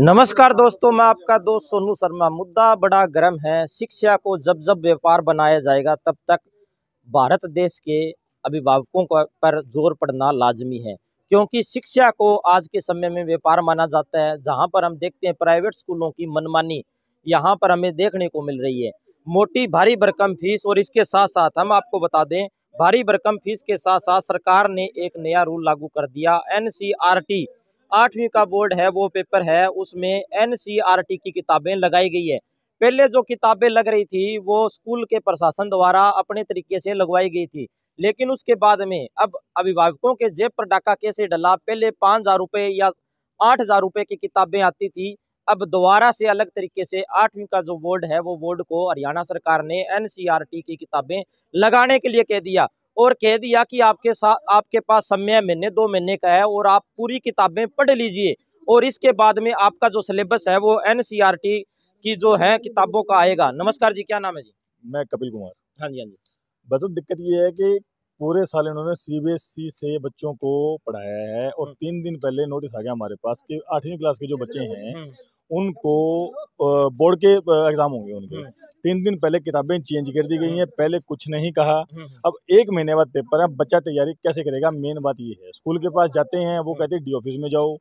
नमस्कार दोस्तों मैं आपका दोस्त सोनू शर्मा मुद्दा बड़ा गर्म है शिक्षा को जब जब व्यापार बनाया जाएगा तब तक भारत देश के अभिभावकों पर जोर पड़ना लाजमी है क्योंकि शिक्षा को आज के समय में व्यापार माना जाता है जहां पर हम देखते हैं प्राइवेट स्कूलों की मनमानी यहां पर हमें देखने को मिल रही है मोटी भारी भरकम फीस और इसके साथ साथ हम आपको बता दें भारी भरकम फीस के साथ साथ सरकार ने एक नया रूल लागू कर दिया एन आठवीं का बोर्ड है वो पेपर है उसमें एन e की किताबें लगाई गई है पहले जो किताबें लग रही थी वो स्कूल के प्रशासन द्वारा अपने तरीके से लगवाई गई थी लेकिन उसके बाद में अब अभिभावकों के जेब पर डाका कैसे डला पहले पाँच हज़ार रुपये या आठ हज़ार रुपये की किताबें आती थी अब दोबारा से अलग तरीके से आठवीं का जो बोर्ड है वो बोर्ड को हरियाणा सरकार ने एनसीईआरटी e की किताबें लगाने के लिए कह दिया और कह दिया कि आपके साथ आपके पास समय महीने दो महीने का है और आप पूरी किताबें पढ़ लीजिए और इसके बाद में आपका जो सिलेबस है वो एन e की जो है किताबों का आएगा नमस्कार जी क्या नाम है जी मैं कपिल कुमार हाँ जी हाँ जी बस दिक्कत ये है कि पूरे साल इन्होंने सीबीएसई e से बच्चों को पढ़ाया है और हम्म। तीन दिन पहले नोटिस आ गया हमारे पास कि आठवीं क्लास के जो अच्छा, बच्चे हैं हम्म। उनको बोर्ड के एग्ज़ाम होंगे उनके हम्म। तीन दिन पहले किताबें चेंज कर दी गई हैं हम्म। पहले कुछ नहीं कहा हम्म, अब एक महीने बाद पेपर है बच्चा तैयारी कैसे करेगा मेन बात ये है स्कूल के पास जाते हैं वो कहते हैं डी ऑफिस में जाओ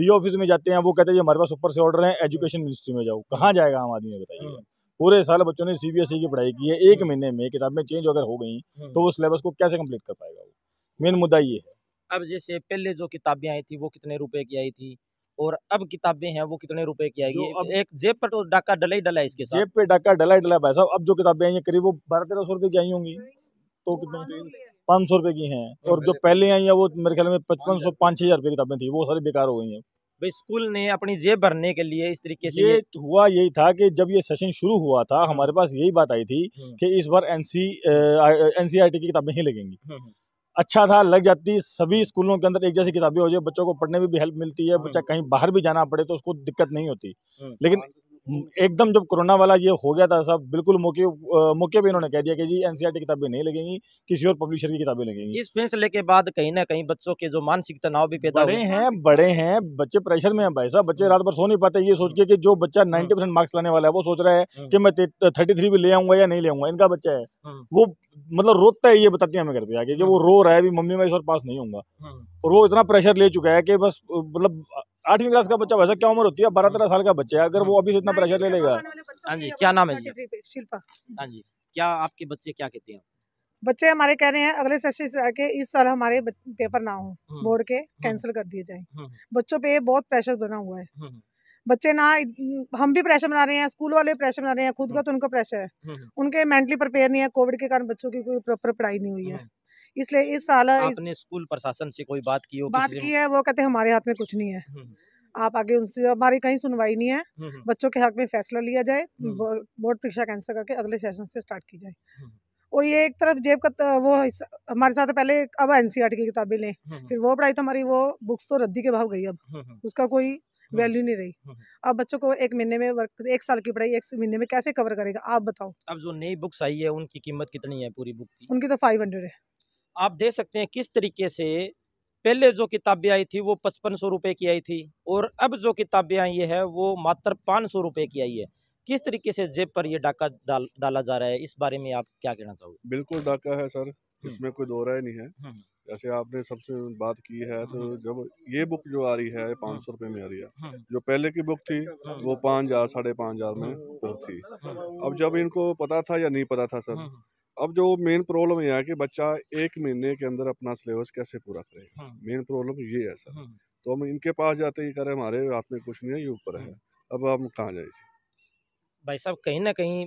डी ऑफिस में जाते हैं वो कहते हैं हमारे पास ऊपर से ऑर्डर है एजुकेशन मिनिस्ट्री में जाओ कहाँ जाएगा आम आदमी बताइए पूरे साल बच्चों ने सीबीएसई e की पढ़ाई की है एक महीने में किताबें चेंज अगर हो गई तो वो सिलेबस को कैसे कम्प्लीट कर पाएगा वो मेन मुद्दा ये है अब जैसे पहले जो किताबें आई थी वो कितने रुपए की आई थी और अब किताबें हैं वो कितने रुपए की आएगी अब एक जेब पर तो डाका डला ही डला है इसके साथ जेब पे डाका डला ही डला भाई साहब अब जो किताबें हैं ये करीब वो बारह तेरह सौ रुपए की आई होंगी तो कितने पाँच सौ रुपए की हैं और जो पहले आई है वो मेरे ख्याल में पचपन सौ पाँच छह हजार रुपये किताबें थी वो सारी बेकार हो गई है भाई स्कूल ने अपनी जेब भरने के लिए इस तरीके से ये हुआ यही था कि जब ये सेशन शुरू हुआ था हमारे हम्म। पास यही बात आई थी हम्म। कि इस बार एनसी एनसीईआरटी की किताबें ही लगेंगी हम्म, अच्छा था लग जाती सभी स्कूलों के अंदर एक जैसी किताबें हो जाए बच्चों को पढ़ने में भी हेल्प मिलती है हम्म। बच्चा कहीं बाहर भी जाना पड़े तो उसको दिक्कत नहीं होती हम्म, लेकिन हाँ, एकदम जब कोरोना वाला ये हो गया था सब बिल्कुल मौके मौके पे इन्होंने कह दिया कि जी एनसीईआरटी e किताबें नहीं लगेंगी किसी और पब्लिशर की किताबें लगेंगी इस फैसले के बाद कहीं ना कहीं बच्चों के जो मानसिक तनाव भी पैदा बड़े हैं बड़े हैं बच्चे प्रेशर में हैं भाई साहब बच्चे रात भर सो नहीं पाते ये सोच के कि जो बच्चा नाइनटी हम्म। मार्क्स लाने वाला है वो सोच रहा है हम्म। कि मैं थर्टी भी ले आऊंगा या नहीं ले आऊंगा इनका बच्चा है हम्म। वो मतलब रोता है ये बताती है हमें घर पे आगे कि वो रो रहा है मम्मी मैं इस और पास नहीं हूँ और वो इतना प्रेशर ले चुका है कि बस मतलब आठवीं क्लास का बच्चा वैसा क्या उम्र होती है बारह तेरह साल का बच्चा है अगर वो अभी से इतना प्रेशर ले लेगा हाँ जी क्या नाम है जी शिल्पा हाँ जी क्या आपके बच्चे क्या कहते हैं बच्चे हमारे कह रहे हैं अगले सेशन से आके इस साल हमारे पेपर ना हो बोर्ड हम्म। के कैंसिल हम्म। कर दिए जाए हम्म। बच्चों पे बहुत प्रेशर बना हुआ है बच्चे ना हम भी प्रेशर बना रहे हैं स्कूल वाले प्रेशर बना रहे हैं खुद का तो उनका प्रेशर है उनके मेंटली प्रिपेयर नहीं है कोविड के कारण बच्चों की कोई प्रॉपर पढ़ाई नहीं हुई है इसलिए इस साल आपने स्कूल प्रशासन से कोई बात की हो बात की है वो कहते हमारे हाथ में कुछ नहीं है हम्म, हम्म। आप आगे उनसे हमारी कहीं सुनवाई नहीं है हम्म, बच्चों के हक में फैसला लिया जाए बोर्ड परीक्षा कैंसिल करके अगले सेशन से स्टार्ट की जाए और ये एक तरफ जेब का वो हमारे साथ पहले अब एनसीआर e की किताबें लें फिर वो पढ़ाई तो हमारी वो बुक्स तो रद्दी के भाव गई अब उसका कोई वैल्यू नहीं रही अब बच्चों को एक महीने में वर्क एक साल की पढ़ाई एक महीने में कैसे कवर करेगा आप बताओ अब जो नई बुक्स आई है उनकी कीमत कितनी है पूरी बुक की उनकी तो फाइव हंड्रेड है आप देख सकते हैं किस तरीके से पहले जो किताबें आई थी वो पचपन सौ रुपये की आई थी और अब जो किताबें आई है वो मात्र पाँच सौ रुपये की आई है किस तरीके से जेब पर ये डाका डाल डाला जा रहा है इस बारे में आप क्या कहना चाहोगे बिल्कुल डाका है सर हम्म। इसमें कोई दो राय नहीं है हम्म। जैसे आपने सबसे बात की है तो हम्म। जब ये बुक जो आ रही है पाँच सौ रुपये में आ रही है जो पहले की बुक थी वो पाँच हजार साढ़े पाँच हजार में तो थी अब जब इनको पता था या नहीं पता था सर अब जो मेन प्रॉब्लम यह है कि बच्चा एक महीने के अंदर अपना सिलेबस कैसे पूरा करे मेन प्रॉब्लम ये है सर हाँ। तो हम इनके पास जाते ही करें हमारे हाथ में कुछ नहीं है ये ऊपर है हाँ। अब हम कहाँ जाए भाई साहब कहीं ना कहीं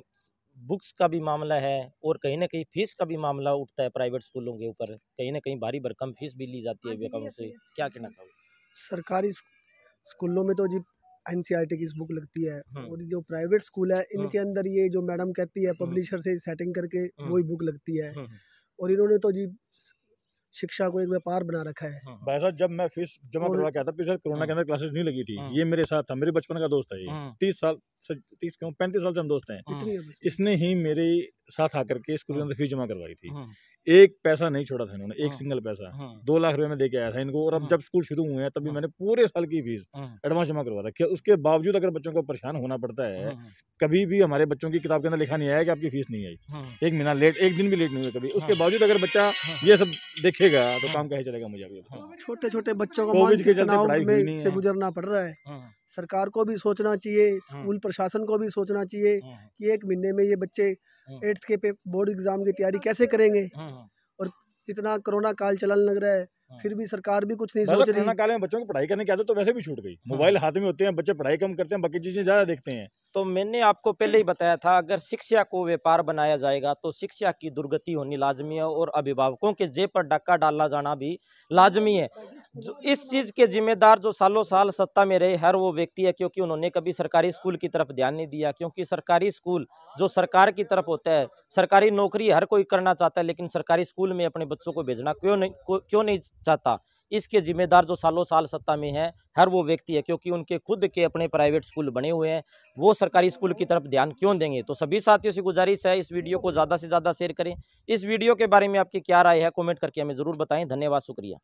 बुक्स का भी मामला है और कहीं ना कहीं फीस का भी मामला उठता है प्राइवेट स्कूलों के ऊपर कहीं ना कहीं भारी भरकम फीस भी ली जाती है हाँ से क्या कहना चाहूँगा सरकारी स्कूलों में तो जी एन की बुक लगती है हम्म। और जो प्राइवेट स्कूल है हम्म। इनके अंदर ये जो मैडम कहती है पब्लिशर हम्म। से सेटिंग करके वही बुक लगती है और इन्होंने तो जी शिक्षा को एक व्यापार बना रखा है भाई साहब जब मैं फीस जमा करवा गया था पिछले कोरोना के अंदर क्लासेस नहीं लगी थी ये मेरे साथ था मेरे बचपन का दोस्त है ये तीस साल तीस क्यों पैंतीस साल से हम दोस्त हैं इसने ही मेरे साथ आकर के स्कूल के अंदर फीस जमा करवाई थी एक पैसा नहीं छोड़ा था इन्होंने एक हाँ, सिंगल पैसा हाँ, दो लाख रुपए में देके आया था इनको और अब हाँ, जब स्कूल शुरू हुए हैं तभी हाँ। मैंने पूरे साल की फीस एडवांस हाँ। जमा करवा रखी है उसके बावजूद अगर बच्चों को परेशान होना पड़ता है हाँ, कभी भी हमारे बच्चों की किताब के अंदर लिखा नहीं आया कि आपकी फीस नहीं आई एक महीना लेट एक दिन भी लेट नहीं हुआ कभी उसके बावजूद अगर बच्चा ये सब देखेगा तो काम कहे चलेगा मुझे छोटे छोटे बच्चों को गुजरना पड़ रहा है सरकार को भी सोचना चाहिए स्कूल प्रशासन को भी सोचना चाहिए कि एक महीने में ये बच्चे एट्थ के बोर्ड एग्ज़ाम की तैयारी कैसे करेंगे और इतना कोरोना काल चलन लग रहा है हाँ। फिर भी सरकार भी कुछ नहीं सोच रही काले में बच्चों को पढ़ाई करने की आदत तो वैसे भी छूट गई हाँ। मोबाइल हाथ में होते हैं बच्चे पढ़ाई कम करते हैं बाकी चीजें ज्यादा देखते हैं तो मैंने आपको पहले ही बताया था अगर शिक्षा को व्यापार बनाया जाएगा तो शिक्षा की दुर्गति होनी लाजमी है और अभिभावकों के जेब पर डक्का डाला जाना भी लाजमी है जो इस चीज़ के जिम्मेदार जो सालों साल सत्ता में रहे हर वो व्यक्ति है क्योंकि उन्होंने कभी सरकारी स्कूल की तरफ ध्यान नहीं दिया क्योंकि सरकारी स्कूल जो सरकार की तरफ होता है सरकारी नौकरी हर कोई करना चाहता है लेकिन सरकारी स्कूल में अपने बच्चों को भेजना क्यों नहीं क्यों नहीं चाहता इसके जिम्मेदार जो सालों साल सत्ता में हैं हर वो व्यक्ति है क्योंकि उनके खुद के अपने प्राइवेट स्कूल बने हुए हैं वो सरकारी स्कूल की तरफ ध्यान क्यों देंगे तो सभी साथियों से गुजारिश है इस वीडियो को ज़्यादा से ज़्यादा शेयर करें इस वीडियो के बारे में आपकी क्या राय है कॉमेंट करके हमें ज़रूर बताएं धन्यवाद शुक्रिया